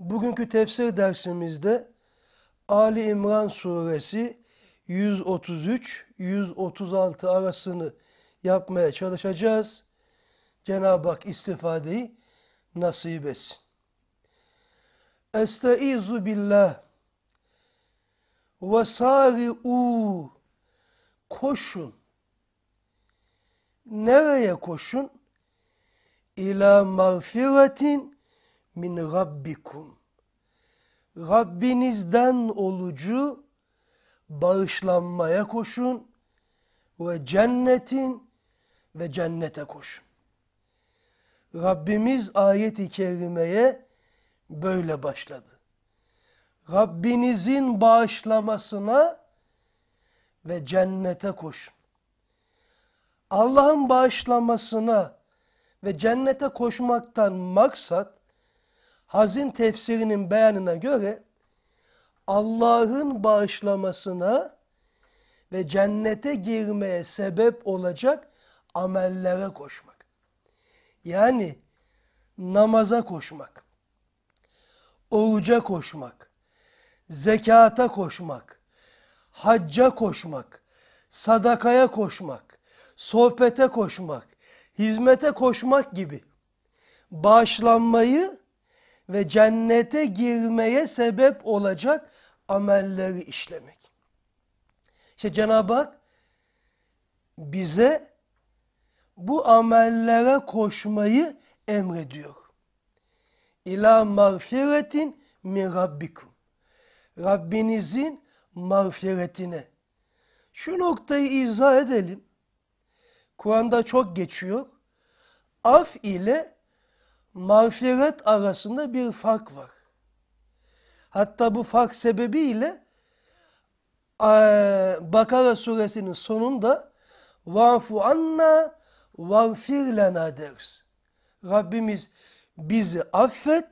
Bugünkü tefsir dersimizde Ali İmran suresi 133-136 arasını yapmaya çalışacağız. Cenab-ı Hak istifadeyi nasip etsin. Estaizu billah ve sari'u koşun. Nereye koşun? İla mağfiretin min rabbikum. Rabbinizden olucu bağışlanmaya koşun ve cennetin ve cennete koşun. Rabbimiz ayet-i kerimeye böyle başladı. Rabbinizin bağışlamasına ve cennete koşun. Allah'ın bağışlamasına ve cennete koşmaktan maksat Hazin tefsirinin beyanına göre Allah'ın bağışlamasına ve cennete girmeye sebep olacak amellere koşmak. Yani namaza koşmak, oruca koşmak, zekata koşmak, hacca koşmak, sadakaya koşmak, sohbete koşmak, hizmete koşmak gibi bağışlanmayı ve cennete girmeye sebep olacak amelleri işlemek. İşte Cenab-ı Hak bize bu amellere koşmayı emrediyor. İla mağfiretin min rabbikum. Rabbinizin mağfiretine. Şu noktayı izah edelim. Kur'an'da çok geçiyor. Af ile mağfiret arasında bir fark var. Hatta bu fark sebebiyle e, Bakara suresinin sonunda vafu anna vagfir lana deriz. Rabbimiz bizi affet,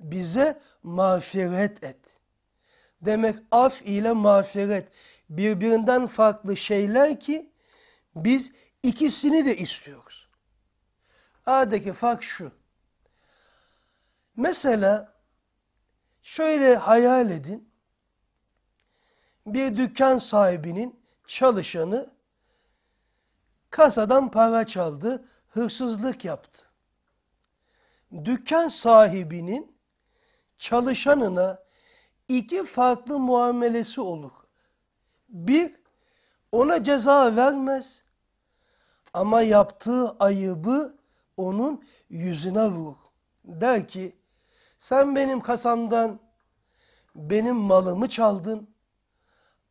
bize mağfiret et. Demek af ile mağfiret birbirinden farklı şeyler ki biz ikisini de istiyoruz. Aradaki fark şu. Mesela şöyle hayal edin. Bir dükkan sahibinin çalışanı kasadan para çaldı, hırsızlık yaptı. Dükkan sahibinin çalışanına iki farklı muamelesi olur. Bir, ona ceza vermez ama yaptığı ayıbı onun yüzüne vur. Der ki sen benim kasamdan benim malımı çaldın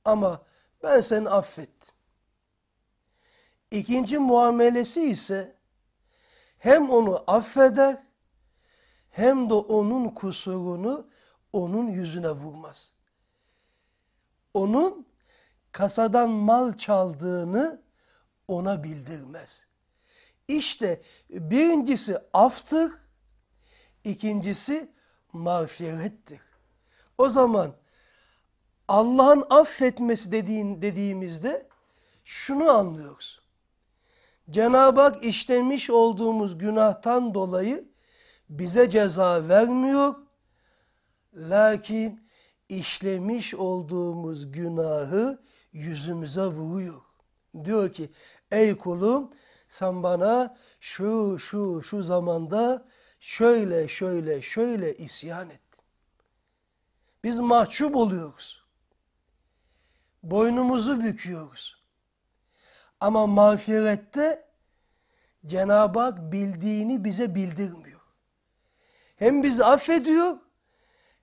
ama ben seni affettim. İkinci muamelesi ise hem onu affeder hem de onun kusurunu onun yüzüne vurmaz. Onun kasadan mal çaldığını ona bildirmez. İşte birincisi aftır, ikincisi mağfirettir. O zaman Allah'ın affetmesi dediğin, dediğimizde şunu anlıyoruz. Cenab-ı Hak işlemiş olduğumuz günahtan dolayı bize ceza vermiyor. Lakin işlemiş olduğumuz günahı yüzümüze vuruyor. Diyor ki ey kulum sen bana şu şu şu zamanda şöyle şöyle şöyle isyan ettin. Biz mahcup oluyoruz. Boynumuzu büküyoruz. Ama mağfirette Cenab-ı Hak bildiğini bize bildirmiyor. Hem bizi affediyor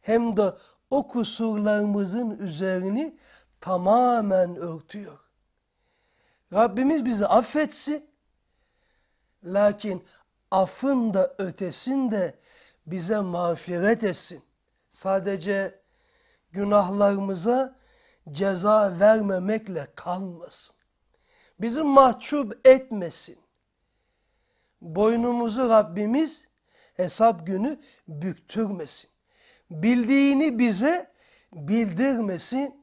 hem de o kusurlarımızın üzerini tamamen örtüyor. Rabbimiz bizi affetsin Lakin affın da ötesinde bize mağfiret etsin. Sadece günahlarımıza ceza vermemekle kalmasın. Bizi mahcup etmesin. Boynumuzu Rabbimiz hesap günü büktürmesin. Bildiğini bize bildirmesin.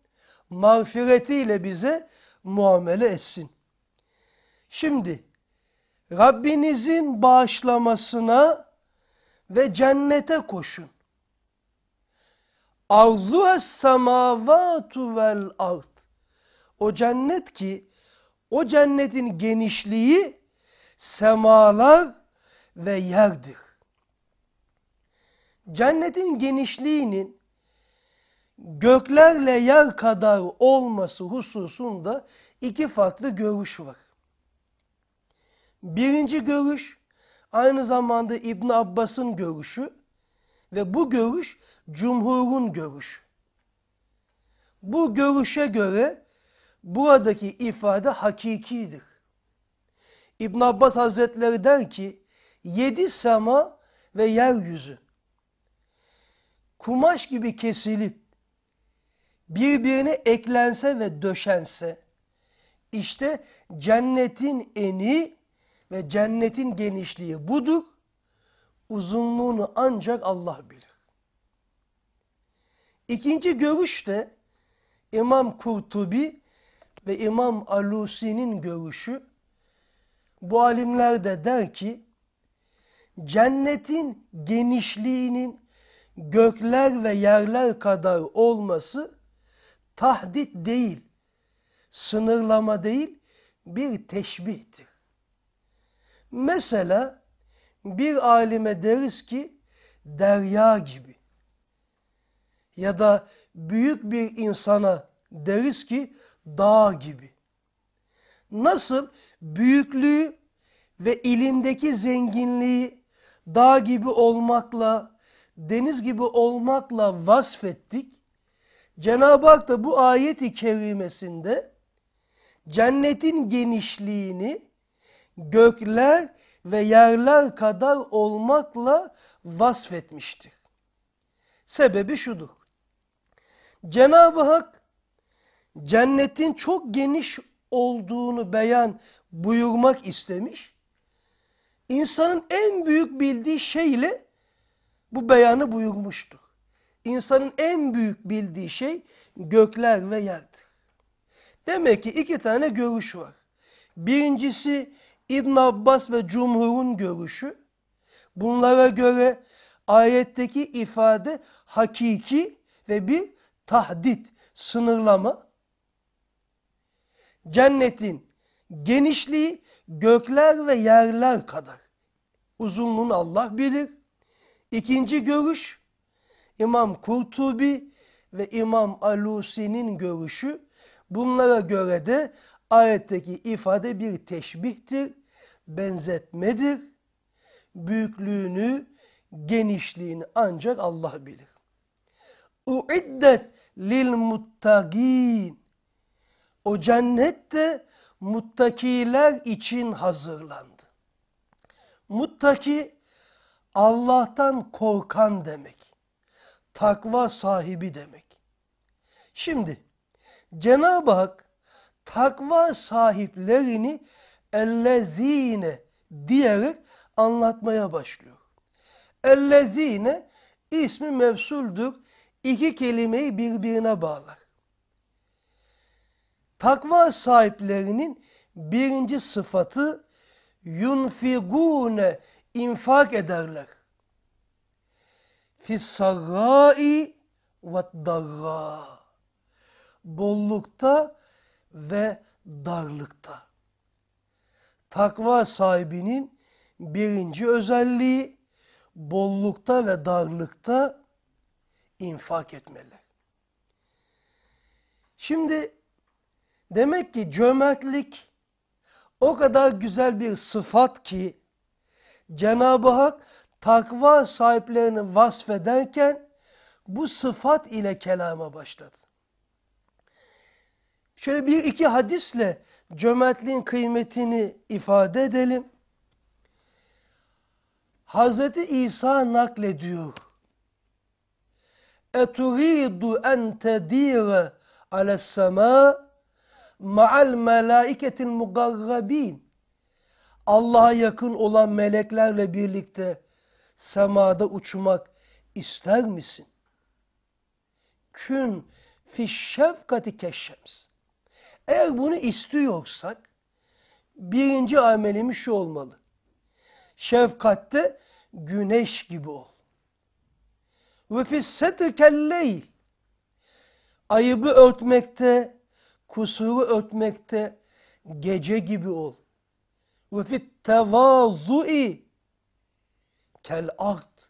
Mağfiretiyle bize muamele etsin. Şimdi Rabbinizin bağışlamasına ve cennete koşun. Arzuha semavatu vel ard. O cennet ki o cennetin genişliği semalar ve yerdir. Cennetin genişliğinin göklerle yer kadar olması hususunda iki farklı görüş var. Birinci görüş aynı zamanda İbn Abbas'ın görüşü ve bu görüş cumhurun görüşü. Bu görüşe göre buradaki ifade hakikidir. İbn Abbas Hazretleri der ki, yedi sema ve yeryüzü kumaş gibi kesilip birbirine eklense ve döşense, işte cennetin eni ve cennetin genişliği budur. Uzunluğunu ancak Allah bilir. İkinci görüş İmam Kurtubi ve İmam Alusi'nin görüşü. Bu alimler de der ki, cennetin genişliğinin gökler ve yerler kadar olması tahdit değil, sınırlama değil, bir teşbihtir. Mesela bir alime deriz ki derya gibi ya da büyük bir insana deriz ki dağ gibi. Nasıl büyüklüğü ve ilimdeki zenginliği dağ gibi olmakla, deniz gibi olmakla vasfettik. Cenab-ı Hak da bu ayeti kerimesinde cennetin genişliğini gökler ve yerler kadar olmakla vasfetmiştir. Sebebi şudur. Cenab-ı Hak cennetin çok geniş olduğunu beyan buyurmak istemiş. İnsanın en büyük bildiği şeyle bu beyanı buyurmuştur. İnsanın en büyük bildiği şey gökler ve yerdir. Demek ki iki tane görüş var. Birincisi İbn Abbas ve Cumhur'un görüşü bunlara göre ayetteki ifade hakiki ve bir tahdit, sınırlama. Cennetin genişliği gökler ve yerler kadar. Uzunluğunu Allah bilir. İkinci görüş İmam Kurtubi ve İmam Alusi'nin görüşü bunlara göre de ayetteki ifade bir teşbihtir benzetmedik Büyüklüğünü, genişliğini ancak Allah bilir. Uiddet lil muttagin. O cennet de muttakiler için hazırlandı. Muttaki Allah'tan korkan demek. Takva sahibi demek. Şimdi Cenab-ı Hak takva sahiplerini ellezine diyerek anlatmaya başlıyor. Ellezine ismi mevsuldür. İki kelimeyi birbirine bağlar. Takva sahiplerinin birinci sıfatı yunfigune infak ederler. Fissarrai ve darra. Bollukta ve darlıkta takva sahibinin birinci özelliği bollukta ve darlıkta infak etmeler. Şimdi demek ki cömertlik o kadar güzel bir sıfat ki Cenab-ı Hak takva sahiplerini vasfederken bu sıfat ile kelama başladı. Şöyle bir iki hadisle cömertliğin kıymetini ifade edelim. Hazreti İsa naklediyor. Eturidu en tedire ales sema ma'al melaiketil mugarrabin. Allah'a yakın olan meleklerle birlikte semada uçmak ister misin? Kün fi şefkati keşşems. Eğer bunu istiyorsak birinci amelimiz şu olmalı. Şefkatte güneş gibi ol. Ve fissetikelleyl. Ayıbı örtmekte, kusuru örtmekte gece gibi ol. Ve fit tevazu'i kel art.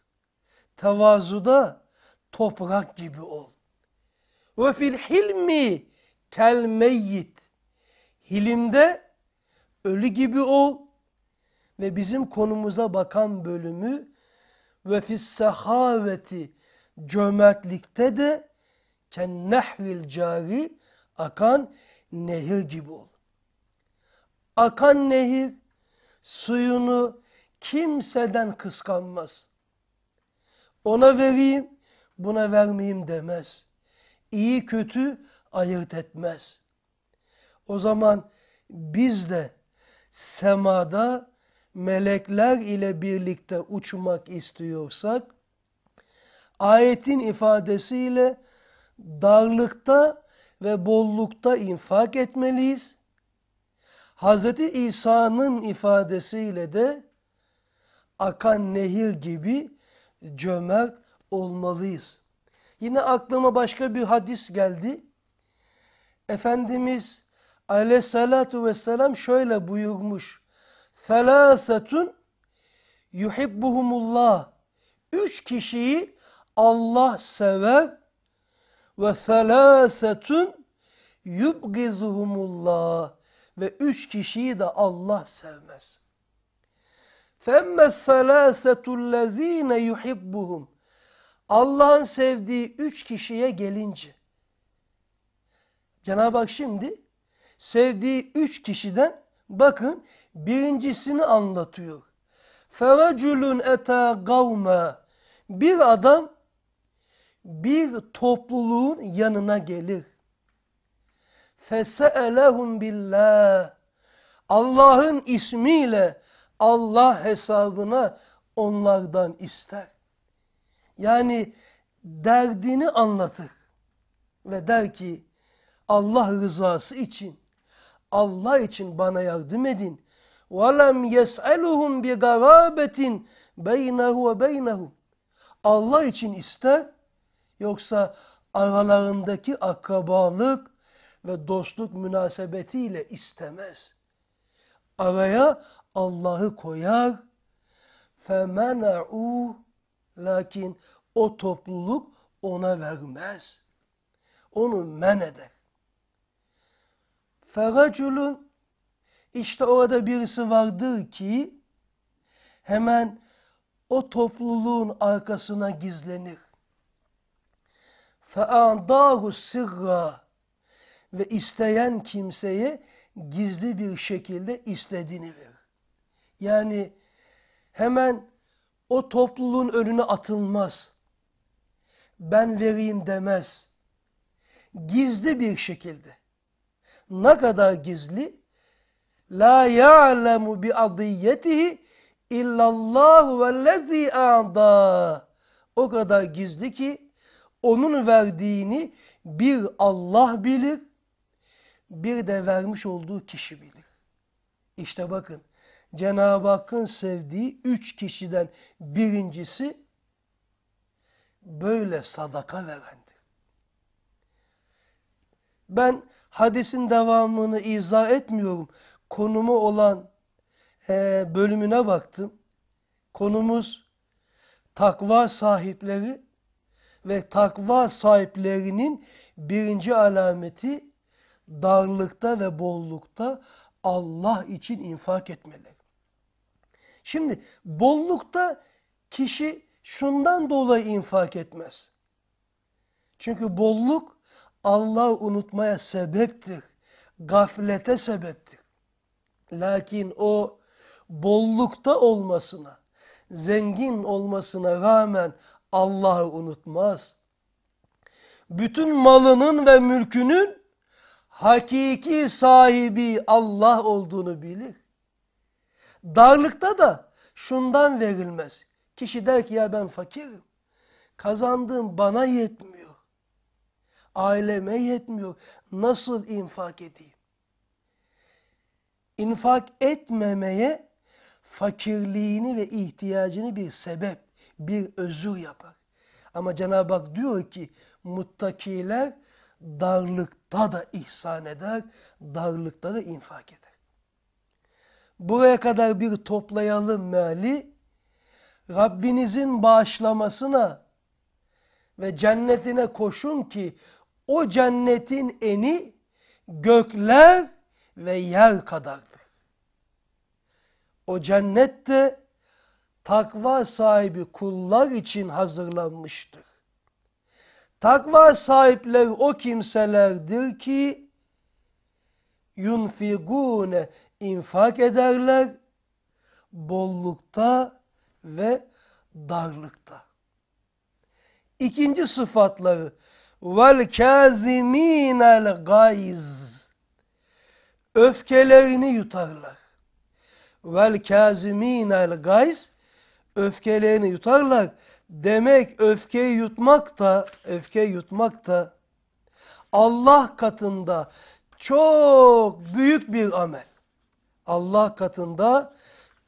Tevazuda toprak gibi ol. Ve fil hilmi kel meyyit. Hilimde ölü gibi ol ve bizim konumuza bakan bölümü ve fissehaveti cömertlikte de ken kennehvil cari akan nehir gibi ol. Akan nehir suyunu kimseden kıskanmaz. Ona vereyim, buna vermeyeyim demez. İyi kötü ayırt etmez. O zaman biz de semada melekler ile birlikte uçmak istiyorsak, ayetin ifadesiyle darlıkta ve bollukta infak etmeliyiz. Hz. İsa'nın ifadesiyle de akan nehir gibi cömert olmalıyız. Yine aklıma başka bir hadis geldi. Efendimiz aleyhissalatu vesselam şöyle buyurmuş. Selâsetun yuhibbuhumullah. Üç kişiyi Allah sever ve selâsetun yubgizuhumullah. Ve üç kişiyi de Allah sevmez. فَمَّ الثَّلَاسَةُ الَّذ۪ينَ يُحِبُّهُمْ Allah'ın sevdiği üç kişiye gelince, Cenab-ı Hak şimdi sevdiği üç kişiden bakın birincisini anlatıyor. Feracülün eta gavme bir adam bir topluluğun yanına gelir. Fese'elehum billah Allah'ın ismiyle Allah hesabına onlardan ister. Yani derdini anlatır ve der ki Allah rızası için, Allah için bana yardım edin. وَلَمْ يَسْأَلُهُمْ بِغَرَابَةٍ بَيْنَهُ وَبَيْنَهُ Allah için ister, yoksa aralarındaki akrabalık ve dostluk münasebetiyle istemez. Araya Allah'ı koyar, فَمَنَعُوا Lakin o topluluk ona vermez. Onu men eder. Feraculun işte orada birisi vardır ki hemen o topluluğun arkasına gizlenir. Fe'adahu sırra ve isteyen kimseye gizli bir şekilde istediğini ver. Yani hemen o topluluğun önüne atılmaz. Ben vereyim demez. Gizli bir şekilde ne kadar gizli? La ya'lemu bi adiyetihi illallahu vellezî a'da. O kadar gizli ki onun verdiğini bir Allah bilir, bir de vermiş olduğu kişi bilir. İşte bakın Cenab-ı Hakk'ın sevdiği üç kişiden birincisi böyle sadaka verendir. Ben hadisin devamını izah etmiyorum. Konumu olan e, bölümüne baktım. Konumuz takva sahipleri ve takva sahiplerinin birinci alameti darlıkta ve bollukta Allah için infak etmeleri. Şimdi bollukta kişi şundan dolayı infak etmez. Çünkü bolluk Allah unutmaya sebeptir. Gaflete sebeptir. Lakin o bollukta olmasına, zengin olmasına rağmen Allah'ı unutmaz. Bütün malının ve mülkünün hakiki sahibi Allah olduğunu bilir. Darlıkta da şundan verilmez. Kişi der ki ya ben fakirim. Kazandığım bana yetmiyor. Aileme yetmiyor. Nasıl infak edeyim? İnfak etmemeye fakirliğini ve ihtiyacını bir sebep, bir özür yapar. Ama Cenab-ı Hak diyor ki muttakiler darlıkta da ihsan eder, darlıkta da infak eder. Buraya kadar bir toplayalım meali. Rabbinizin bağışlamasına ve cennetine koşun ki o cennetin eni gökler ve yer kadardır. O cennette takva sahibi kullar için hazırlanmıştır. Takva sahipleri o kimselerdir ki yunfigune infak ederler bollukta ve darlıkta. İkinci sıfatları vel kâziminel gayz. Öfkelerini yutarlar. Vel kâziminel gayz. Öfkelerini yutarlar. Demek öfkeyi yutmak da, öfke yutmak da Allah katında çok büyük bir amel. Allah katında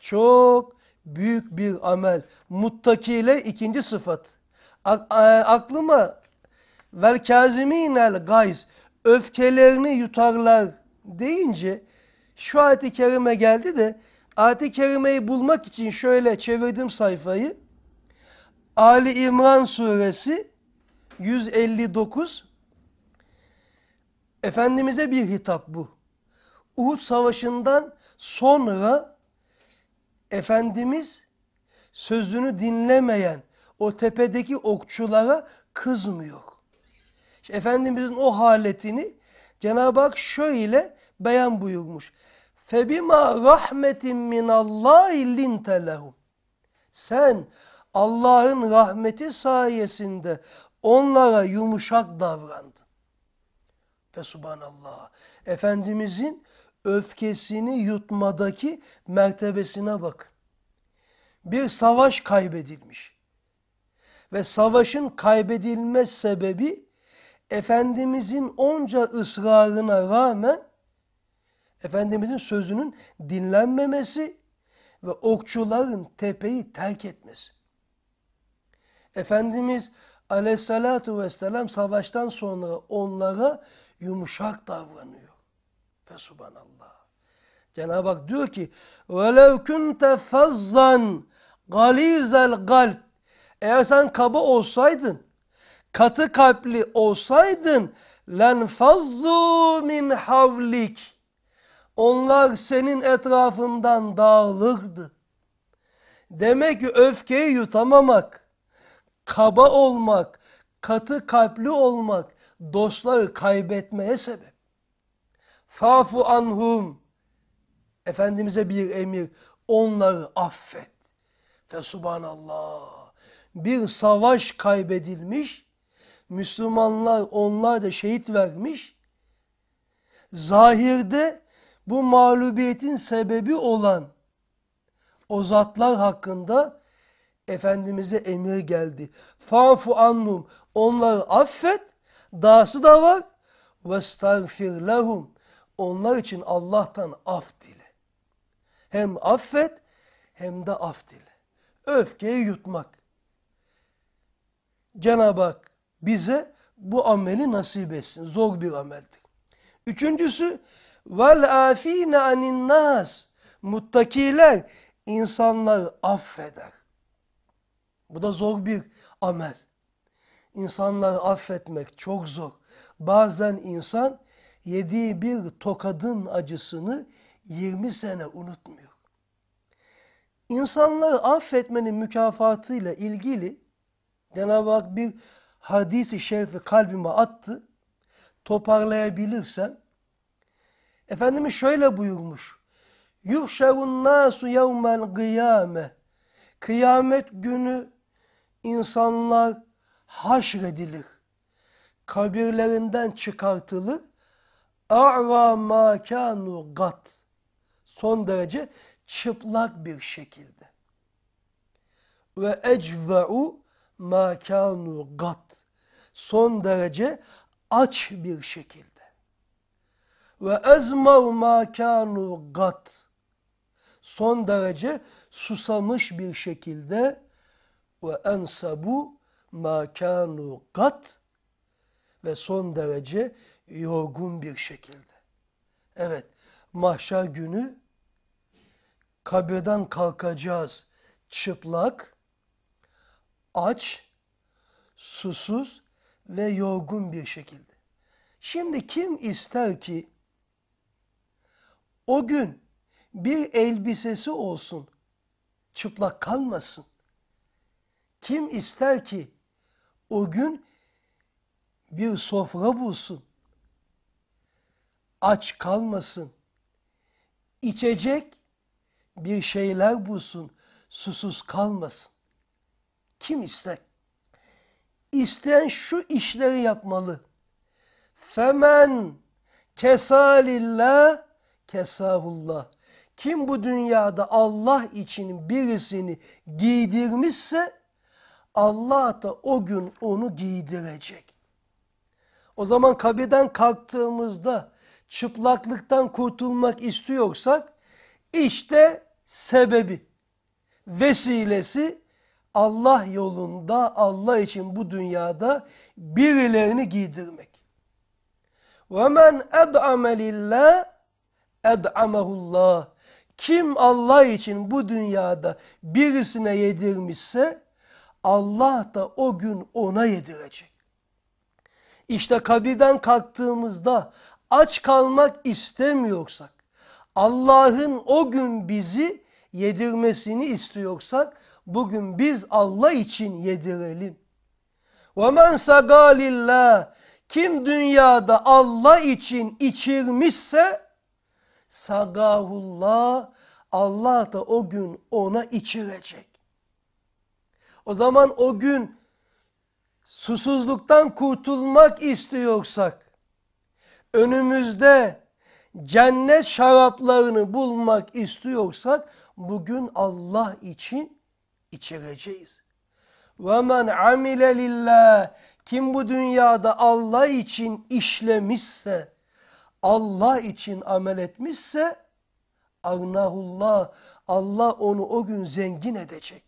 çok büyük bir amel. Muttakile ikinci sıfat. Aklıma Vel kaziminel gayz. Öfkelerini yutarlar deyince şu ayet-i kerime geldi de ayet-i kerimeyi bulmak için şöyle çevirdim sayfayı. Ali İmran suresi 159 Efendimiz'e bir hitap bu. Uhud savaşından sonra Efendimiz sözünü dinlemeyen o tepedeki okçulara kızmıyor. İşte Efendimizin o haletini Cenab-ı Hak şöyle beyan buyurmuş. فَبِمَا rahmetin min Allah لِنْتَ لَهُمْ Sen Allah'ın rahmeti sayesinde onlara yumuşak davrandın. Ve subhanallah. Efendimizin öfkesini yutmadaki mertebesine bakın. Bir savaş kaybedilmiş. Ve savaşın kaybedilme sebebi Efendimizin onca ısrarına rağmen Efendimizin sözünün dinlenmemesi ve okçuların tepeyi terk etmesi. Efendimiz aleyhissalatu vesselam savaştan sonra onlara yumuşak davranıyor. Ve subhanallah. Cenab-ı Hak diyor ki وَلَوْ كُنْتَ فَزَّنْ غَلِيزَ الْقَلْبِ Eğer sen kaba olsaydın katı kalpli olsaydın lenfazzu min havlik. Onlar senin etrafından dağılırdı. Demek ki öfkeyi yutamamak, kaba olmak, katı kalpli olmak dostları kaybetmeye sebep. Fafu anhum. Efendimiz'e bir emir. Onları affet. Fe subhanallah. Bir savaş kaybedilmiş Müslümanlar onlar da şehit vermiş. Zahirde bu mağlubiyetin sebebi olan o zatlar hakkında Efendimiz'e emir geldi. Fafu annum onları affet. Dahası da var. Vestagfir lehum. Onlar için Allah'tan af dile. Hem affet hem de af dile. Öfkeyi yutmak. Cenab-ı Hak bize bu ameli nasip etsin. Zor bir ameldir. Üçüncüsü vel afine anin nas. Muttakiler insanları affeder. Bu da zor bir amel. İnsanları affetmek çok zor. Bazen insan yediği bir tokadın acısını 20 sene unutmuyor. İnsanları affetmenin mükafatıyla ilgili Cenab-ı Hak bir hadisi şerifi kalbime attı. Toparlayabilirsem Efendimiz şöyle buyurmuş. Yuhşerun nasu yevmel kıyame. Kıyamet günü insanlar haşredilir. Kabirlerinden çıkartılır. A'ra ma gat. Son derece çıplak bir şekilde. Ve ecve'u مَا gat Son derece aç bir şekilde. Ve ezmav ma gat. Son derece susamış bir şekilde ve ensabu ma kanu gat ve son derece yorgun bir şekilde. Evet, mahşer günü kabirden kalkacağız çıplak aç, susuz ve yorgun bir şekilde. Şimdi kim ister ki o gün bir elbisesi olsun, çıplak kalmasın? Kim ister ki o gün bir sofra bulsun, aç kalmasın, içecek bir şeyler bulsun, susuz kalmasın kim ister? İsteyen şu işleri yapmalı. Femen kesalillah kesahullah. Kim bu dünyada Allah için birisini giydirmişse Allah da o gün onu giydirecek. O zaman kabirden kalktığımızda çıplaklıktan kurtulmak istiyorsak işte sebebi, vesilesi Allah yolunda, Allah için bu dünyada birilerini giydirmek. وَمَنْ اَدْعَمَ لِلّٰهِ اَدْعَمَهُ اللّٰهِ Kim Allah için bu dünyada birisine yedirmişse Allah da o gün ona yedirecek. İşte kabirden kalktığımızda aç kalmak istemiyorsak, Allah'ın o gün bizi yedirmesini istiyorsak Bugün biz Allah için yedirelim. وَمَنْ سَقَى Kim dünyada Allah için içirmişse sagahullah Allah da o gün ona içirecek. O zaman o gün susuzluktan kurtulmak istiyorsak önümüzde cennet şaraplarını bulmak istiyorsak bugün Allah için içireceğiz. وَمَنْ عَمِلَ لِلّٰهِ Kim bu dünyada Allah için işlemişse, Allah için amel etmişse, Arnahullah, Allah onu o gün zengin edecek.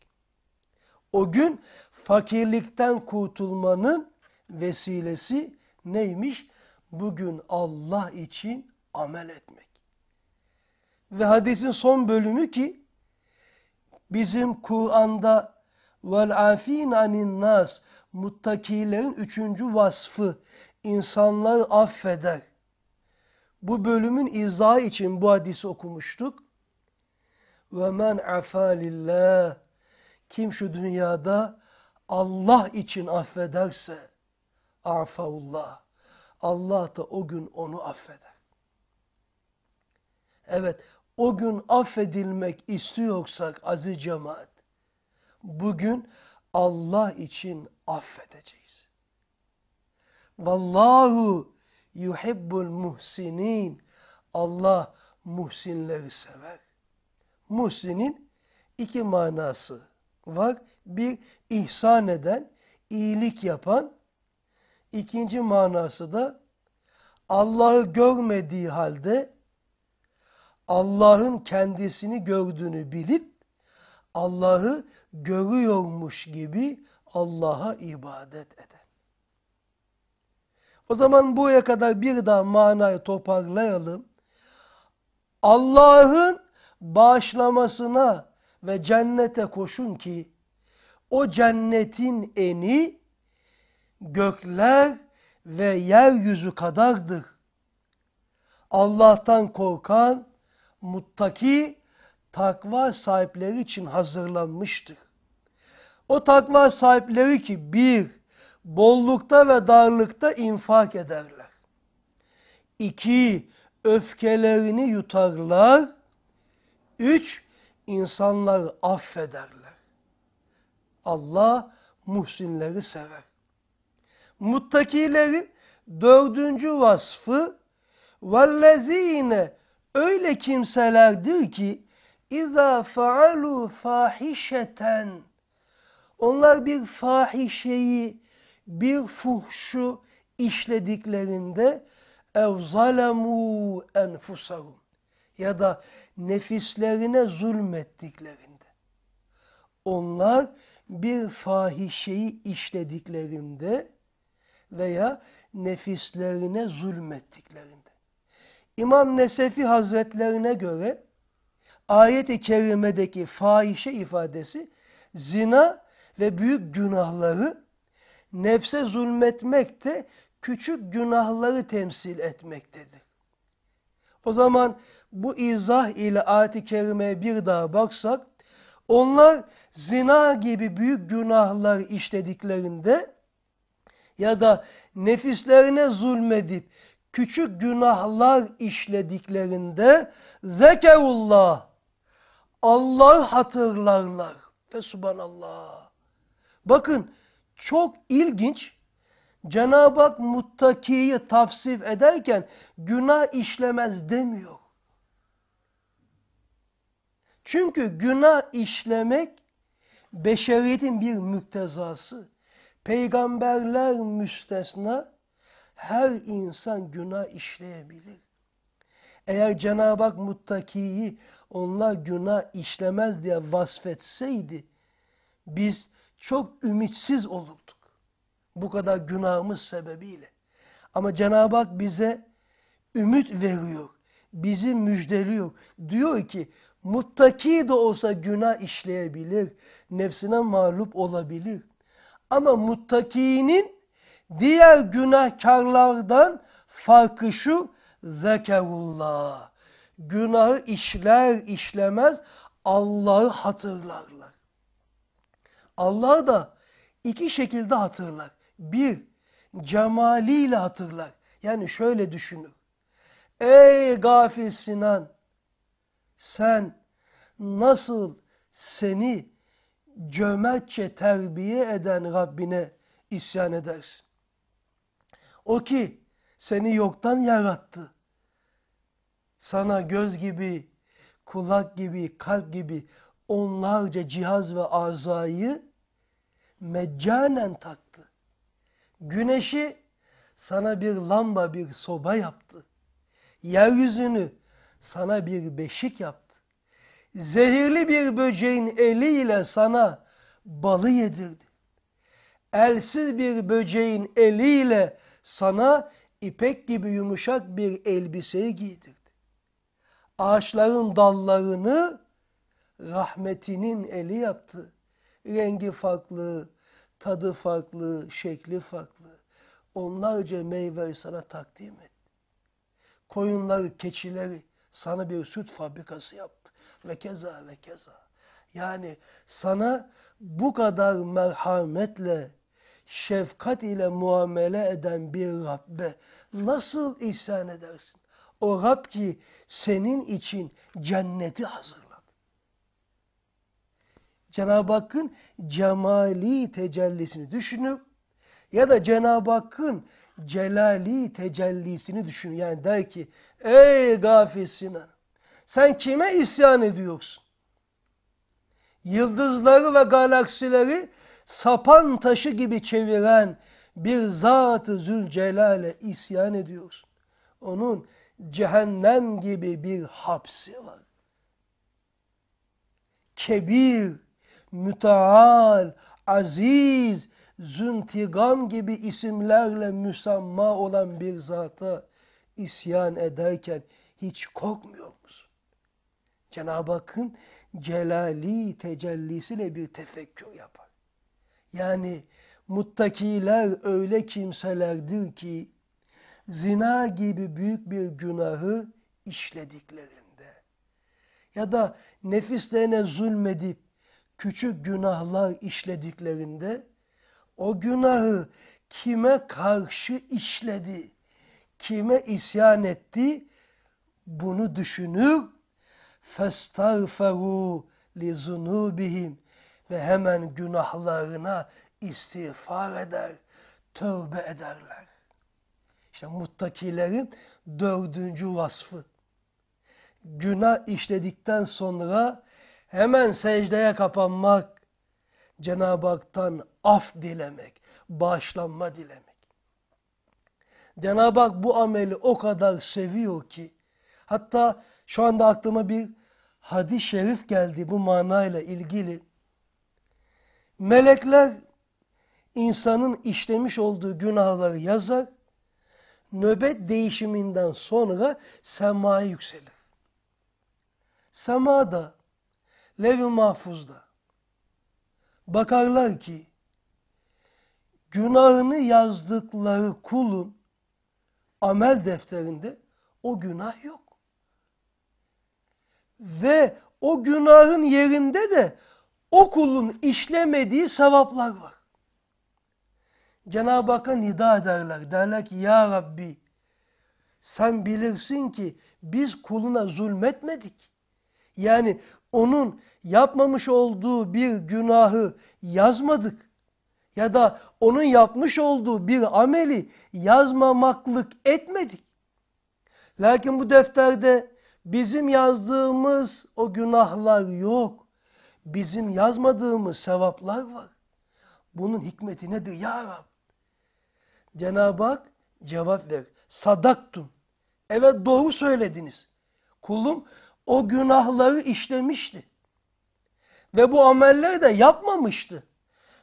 O gün fakirlikten kurtulmanın vesilesi neymiş? Bugün Allah için amel etmek. Ve hadisin son bölümü ki, Bizim Kur'an'da vel afin anin nas muttakilerin üçüncü vasfı insanları affeder. Bu bölümün izahı için bu hadisi okumuştuk. Ve men afa kim şu dünyada Allah için affederse afaullah Allah da o gün onu affeder. Evet o gün affedilmek istiyorsak aziz cemaat, bugün Allah için affedeceğiz. Vallahu yuhibbul muhsinin. Allah muhsinleri sever. Muhsinin iki manası var. Bir ihsan eden, iyilik yapan. İkinci manası da Allah'ı görmediği halde Allah'ın kendisini gördüğünü bilip Allah'ı görüyormuş gibi Allah'a ibadet eden. O zaman buraya kadar bir daha manayı toparlayalım. Allah'ın bağışlamasına ve cennete koşun ki o cennetin eni gökler ve yeryüzü kadardır. Allah'tan korkan muttaki takva sahipleri için hazırlanmıştır. O takva sahipleri ki bir, bollukta ve darlıkta infak ederler. İki, öfkelerini yutarlar. Üç, insanları affederler. Allah muhsinleri sever. Muttakilerin dördüncü vasfı وَالَّذ۪ينَ öyle kimselerdir ki اِذَا فَعَلُوا فَاحِشَةً Onlar bir fahişeyi, bir fuhşu işlediklerinde اَوْ ظَلَمُوا اَنْفُسَهُمْ ya da nefislerine zulmettiklerinde. Onlar bir fahişeyi işlediklerinde veya nefislerine zulmettiklerinde. İmam Nesefi Hazretlerine göre ayet-i kerimedeki fahişe ifadesi zina ve büyük günahları nefse zulmetmekte küçük günahları temsil etmektedir. O zaman bu izah ile ayet-i kerimeye bir daha baksak, onlar zina gibi büyük günahlar işlediklerinde ya da nefislerine zulmedip küçük günahlar işlediklerinde zekerullah Allah'ı hatırlarlar. Ve subhanallah. Bakın çok ilginç Cenab-ı Hak muttakiyi tavsif ederken günah işlemez demiyor. Çünkü günah işlemek beşeriyetin bir müktezası. Peygamberler müstesna, her insan günah işleyebilir. Eğer Cenab-ı Hak muttakiyi onlar günah işlemez diye vasfetseydi biz çok ümitsiz olurduk. Bu kadar günahımız sebebiyle. Ama Cenab-ı Hak bize ümit veriyor. Bizi müjdeliyor. Diyor ki muttaki de olsa günah işleyebilir. Nefsine mağlup olabilir. Ama muttakinin diğer günahkarlardan farkı şu zekevullah. Günahı işler işlemez Allah'ı hatırlarlar. Allah'ı da iki şekilde hatırlar. Bir, cemaliyle hatırlar. Yani şöyle düşünür. Ey gafil Sinan, sen nasıl seni cömertçe terbiye eden Rabbine isyan edersin? O ki seni yoktan yarattı. Sana göz gibi, kulak gibi, kalp gibi onlarca cihaz ve azayı meccanen taktı. Güneşi sana bir lamba, bir soba yaptı. Yeryüzünü sana bir beşik yaptı. Zehirli bir böceğin eliyle sana balı yedirdi. Elsiz bir böceğin eliyle sana ipek gibi yumuşak bir elbiseyi giydirdi. Ağaçların dallarını rahmetinin eli yaptı. Rengi farklı, tadı farklı, şekli farklı. Onlarca meyve sana takdim etti. Koyunları, keçileri sana bir süt fabrikası yaptı. Ve keza ve keza. Yani sana bu kadar merhametle şefkat ile muamele eden bir Rabbe nasıl ihsan edersin? O Rab ki senin için cenneti hazırladı. Cenab-ı Hakk'ın cemali tecellisini düşünür ya da Cenab-ı Hakk'ın celali tecellisini düşünür. Yani der ki ey gafil sen kime isyan ediyorsun? Yıldızları ve galaksileri sapan taşı gibi çeviren bir Zat-ı Zülcelal'e isyan ediyorsun. Onun cehennem gibi bir hapsi var. Kebir, müteal, aziz, züntigam gibi isimlerle müsamma olan bir zata isyan ederken hiç korkmuyor musun? Cenab-ı Hakk'ın celali tecellisiyle bir tefekkür yapar. Yani muttakiler öyle kimselerdir ki zina gibi büyük bir günahı işlediklerinde ya da nefislerine zulmedip küçük günahlar işlediklerinde o günahı kime karşı işledi, kime isyan etti bunu düşünür فَاسْتَغْفَرُوا لِزُنُوبِهِمْ ve hemen günahlarına istiğfar eder, tövbe ederler. İşte muttakilerin dördüncü vasfı. Günah işledikten sonra hemen secdeye kapanmak, Cenab-ı Hak'tan af dilemek, bağışlanma dilemek. Cenab-ı Hak bu ameli o kadar seviyor ki, hatta şu anda aklıma bir hadis-i şerif geldi bu manayla ilgili. Melekler insanın işlemiş olduğu günahları yazar. Nöbet değişiminden sonra semaya yükselir. Semada, lev-i mahfuzda bakarlar ki günahını yazdıkları kulun amel defterinde o günah yok. Ve o günahın yerinde de o kulun işlemediği sevaplar var. Cenab-ı Hakk'a nida ederler. Derler ki ya Rabbi sen bilirsin ki biz kuluna zulmetmedik. Yani onun yapmamış olduğu bir günahı yazmadık. Ya da onun yapmış olduğu bir ameli yazmamaklık etmedik. Lakin bu defterde bizim yazdığımız o günahlar yok bizim yazmadığımız sevaplar var. Bunun hikmeti nedir ya Rab? Cenab-ı Hak cevap ver. Sadaktum. Evet doğru söylediniz. Kulum o günahları işlemişti. Ve bu amelleri de yapmamıştı.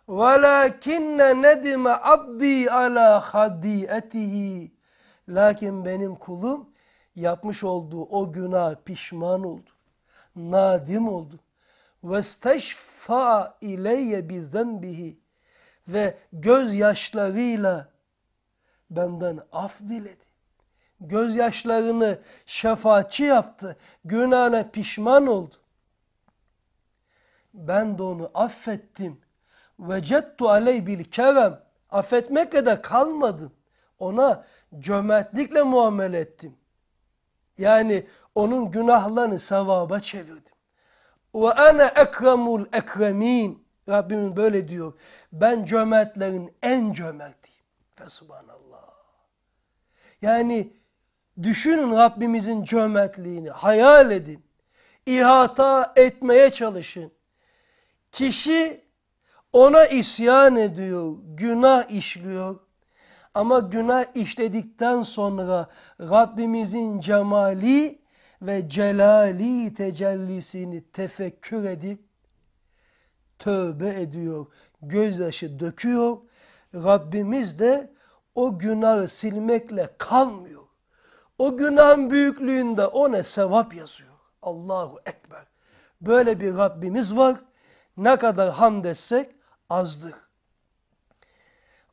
وَلَكِنَّ nedime abdi ala hadiyetihi. Lakin benim kulum yapmış olduğu o günah pişman oldu. Nadim oldu. وَاسْتَشْفَا اِلَيَّ بِذَنْبِهِ Ve gözyaşlarıyla benden af diledi. Gözyaşlarını şefaatçi yaptı. Günahına pişman oldu. Ben de onu affettim. Ve cettu aley bil kerem. Affetmekle de kalmadım. Ona cömertlikle muamele ettim. Yani onun günahlarını sevaba çevirdim. Ve ana ekremul ekremin. Rabbimiz böyle diyor. Ben cömertlerin en cömertiyim. Fesubhanallah. Yani düşünün Rabbimizin cömertliğini. Hayal edin. İhata etmeye çalışın. Kişi ona isyan ediyor, günah işliyor. Ama günah işledikten sonra Rabbimizin cemali ve celali tecellisini tefekkür edip tövbe ediyor, gözyaşı döküyor. Rabbimiz de o günahı silmekle kalmıyor. O günahın büyüklüğünde ona sevap yazıyor. Allahu Ekber. Böyle bir Rabbimiz var. Ne kadar hamd etsek azdır.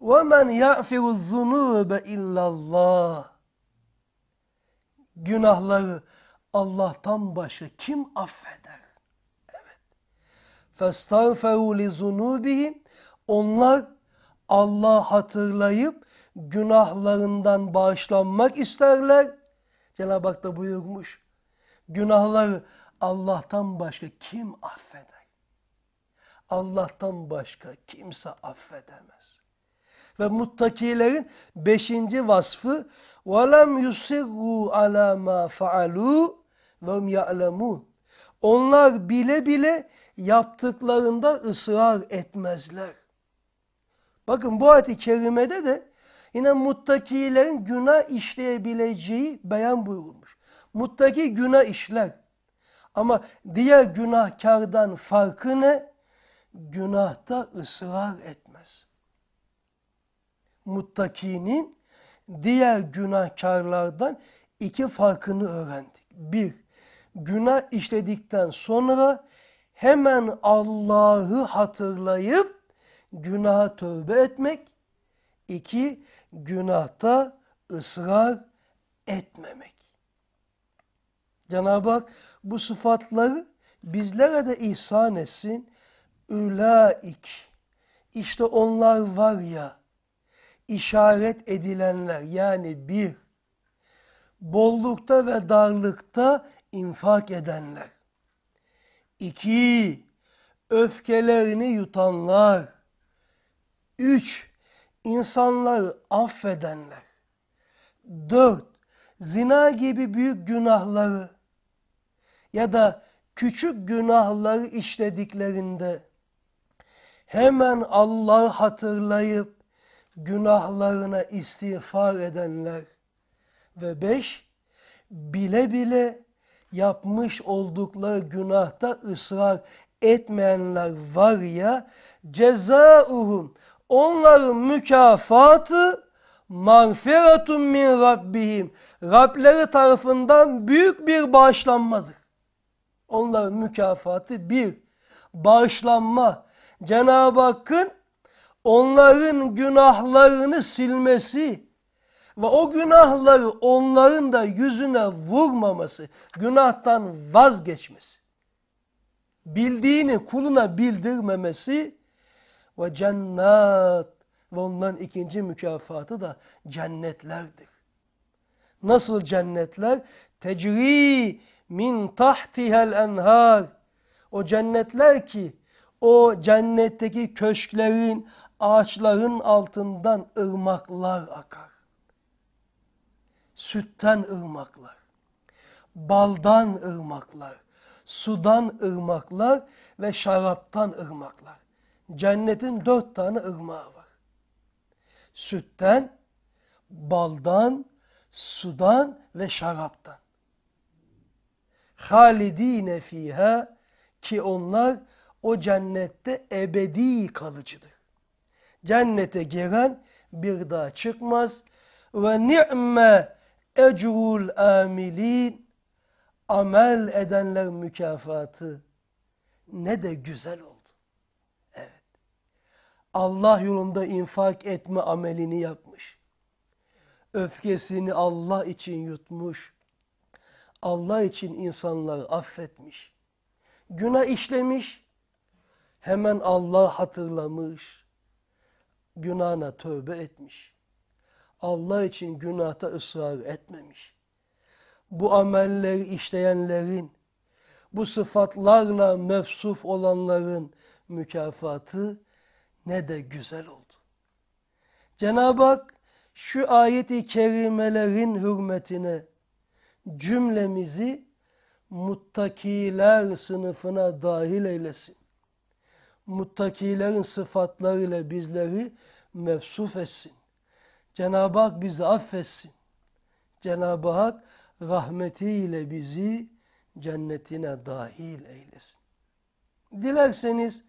وَمَنْ يَعْفِرُ الظُّنُوبَ اِلَّا اللّٰهِ Günahları Allah'tan başka kim affeder? Evet. فَاسْتَغْفَرُوا لِزُنُوبِهِمْ Onlar Allah hatırlayıp günahlarından bağışlanmak isterler. Cenab-ı Hak da buyurmuş. Günahları Allah'tan başka kim affeder? Allah'tan başka kimse affedemez. Ve muttakilerin beşinci vasfı وَلَمْ يُسِرُّوا عَلَى مَا فَعَلُوا Vem ya'lemun. Onlar bile bile yaptıklarında ısrar etmezler. Bakın bu ayet-i kerimede de yine muttakilerin günah işleyebileceği beyan buyurulmuş. Muttaki günah işler. Ama diğer günahkardan farkı ne? Günahta ısrar etmez. Muttakinin diğer günahkarlardan iki farkını öğrendik. Bir, günah işledikten sonra hemen Allah'ı hatırlayıp günaha tövbe etmek. iki günahta ısrar etmemek. Cenab-ı Hak bu sıfatları bizlere de ihsan etsin. Ülaik. İşte onlar var ya, işaret edilenler yani bir, bollukta ve darlıkta infak edenler. 2. Öfkelerini yutanlar. üç insanları affedenler. dört Zina gibi büyük günahları ya da küçük günahları işlediklerinde hemen Allah'ı hatırlayıp günahlarına istiğfar edenler ve 5 bile bile yapmış oldukları günahta ısrar etmeyenler var ya cezauhum onların mükafatı mağfiretun min rabbihim Rableri tarafından büyük bir bağışlanmadır. Onların mükafatı bir bağışlanma. Cenab-ı Hakk'ın onların günahlarını silmesi, ve o günahları onların da yüzüne vurmaması, günahtan vazgeçmesi, bildiğini kuluna bildirmemesi ve cennet ve ondan ikinci mükafatı da cennetlerdir. Nasıl cennetler? Tecri min tahtihel enhar. O cennetler ki o cennetteki köşklerin, ağaçların altından ırmaklar akar sütten ığmaklar, baldan ığmaklar, sudan ığmaklar ve şaraptan ığmaklar. Cennetin dört tane ırmağı var. Sütten, baldan, sudan ve şaraptan. Halidine fiha ki onlar o cennette ebedi kalıcıdır. Cennete giren bir daha çıkmaz. Ve ni'me ecrul amilin amel edenler mükafatı ne de güzel oldu. Evet. Allah yolunda infak etme amelini yapmış. Öfkesini Allah için yutmuş. Allah için insanları affetmiş. Günah işlemiş. Hemen Allah hatırlamış. Günahına tövbe etmiş. Allah için günahta ısrar etmemiş. Bu amelleri işleyenlerin, bu sıfatlarla mevsuf olanların mükafatı ne de güzel oldu. Cenab-ı Hak şu ayeti kerimelerin hürmetine cümlemizi muttakiler sınıfına dahil eylesin. Muttakilerin sıfatlarıyla bizleri mevsuf etsin. Cenab-ı Hak bizi affetsin. Cenab-ı Hak rahmetiyle bizi cennetine dahil eylesin. Dilerseniz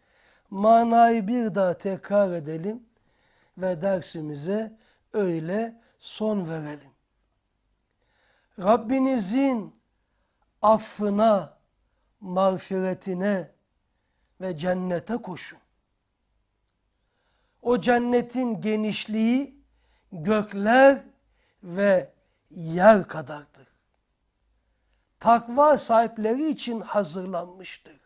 manayı bir daha tekrar edelim ve dersimize öyle son verelim. Rabbinizin affına, mağfiretine ve cennete koşun. O cennetin genişliği gökler ve yer kadardır. Takva sahipleri için hazırlanmıştır.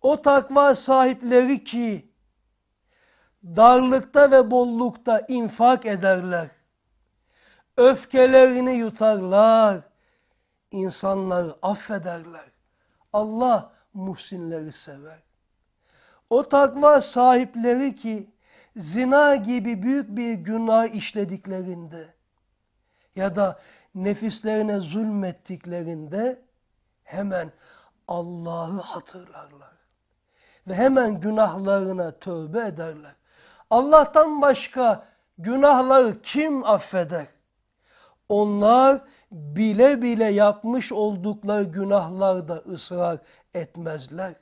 O takva sahipleri ki darlıkta ve bollukta infak ederler. Öfkelerini yutarlar. insanları affederler. Allah muhsinleri sever. O takva sahipleri ki zina gibi büyük bir günah işlediklerinde ya da nefislerine zulmettiklerinde hemen Allah'ı hatırlarlar. Ve hemen günahlarına tövbe ederler. Allah'tan başka günahları kim affeder? Onlar bile bile yapmış oldukları günahlarda ısrar etmezler.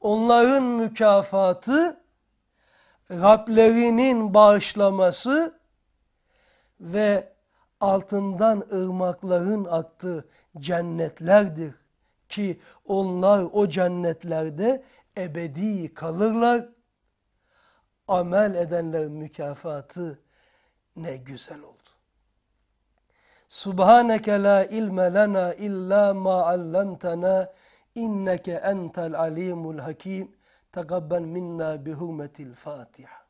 Onların mükafatı Rablerinin bağışlaması ve altından ırmakların aktığı cennetlerdir ki onlar o cennetlerde ebedi kalırlar. Amel edenler mükafatı ne güzel oldu. Subhaneke la ilme lena illa ma allamtana inneke entel alimul hakim. تقبل منا بهمة الفاتحة